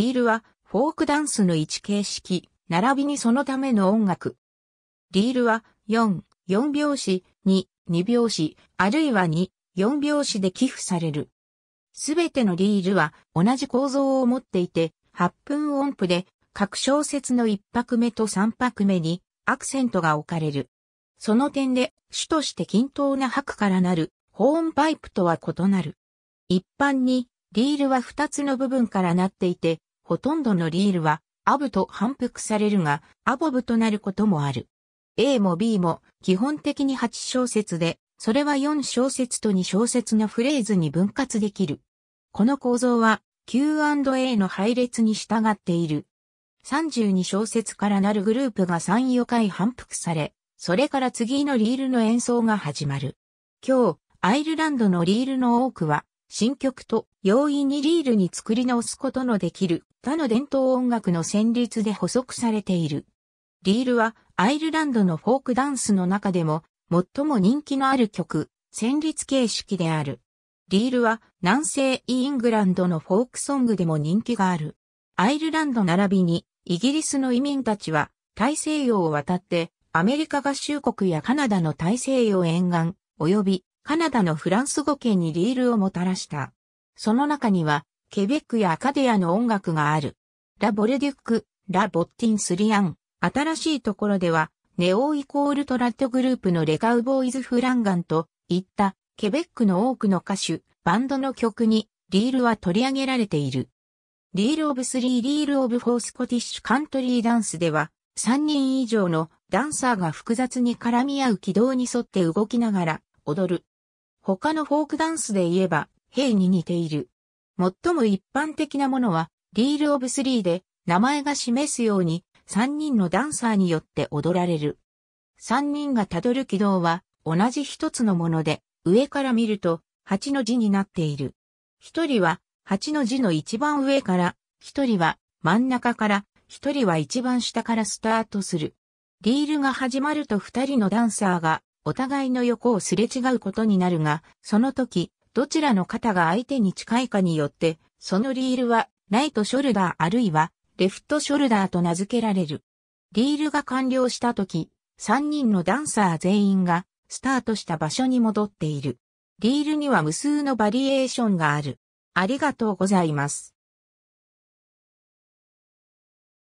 ディールはフォークダンスの一形式、並びにそのための音楽。ディールは4、4拍子、2、2拍子、あるいは2、4拍子で寄付される。すべてのリールは同じ構造を持っていて、8分音符で各小節の1拍目と3拍目にアクセントが置かれる。その点で主として均等な拍からなるホーンパイプとは異なる。一般にリールは2つの部分からなっていて、ほとんどのリールはアブと反復されるが、アボブとなることもある。A も B も基本的に8小節で、それは4小節と2小節のフレーズに分割できる。この構造は Q&A の配列に従っている。32小節からなるグループが3、4回反復され、それから次のリールの演奏が始まる。今日、アイルランドのリールの多くは新曲と容易にリールに作り直すことのできる他の伝統音楽の旋律で補足されている。リールはアイルランドのフォークダンスの中でも最も人気のある曲、旋律形式である。リールは南西イングランドのフォークソングでも人気がある。アイルランド並びにイギリスの移民たちは大西洋を渡ってアメリカ合衆国やカナダの大西洋沿岸及びカナダのフランス語圏にリールをもたらした。その中には、ケベックやアカデアの音楽がある。ラ・ボレデュック、ラ・ボッティン・スリアン、新しいところでは、ネオイコールトラッドグループのレカウボーイズ・フランガンといったケベックの多くの歌手、バンドの曲にリールは取り上げられている。リール・オブ・スリー・リール・オブ・フォー・スコティッシュ・カントリー・ダンスでは3人以上のダンサーが複雑に絡み合う軌道に沿って動きながら踊る他のフォークダンスで言えば、ヘイに似ている。最も一般的なものは、リールオブスリーで、名前が示すように、3人のダンサーによって踊られる。3人がたどる軌道は、同じ一つのもので、上から見ると、8の字になっている。1人は、8の字の一番上から、1人は、真ん中から、1人は一番下からスタートする。リールが始まると2人のダンサーがお互いの横をすれ違うことになるが、その時、どちらの肩が相手に近いかによって、そのリールは、ライトショルダーあるいは、レフトショルダーと名付けられる。リールが完了した時、3人のダンサー全員が、スタートした場所に戻っている。リールには無数のバリエーションがある。ありがとうございます。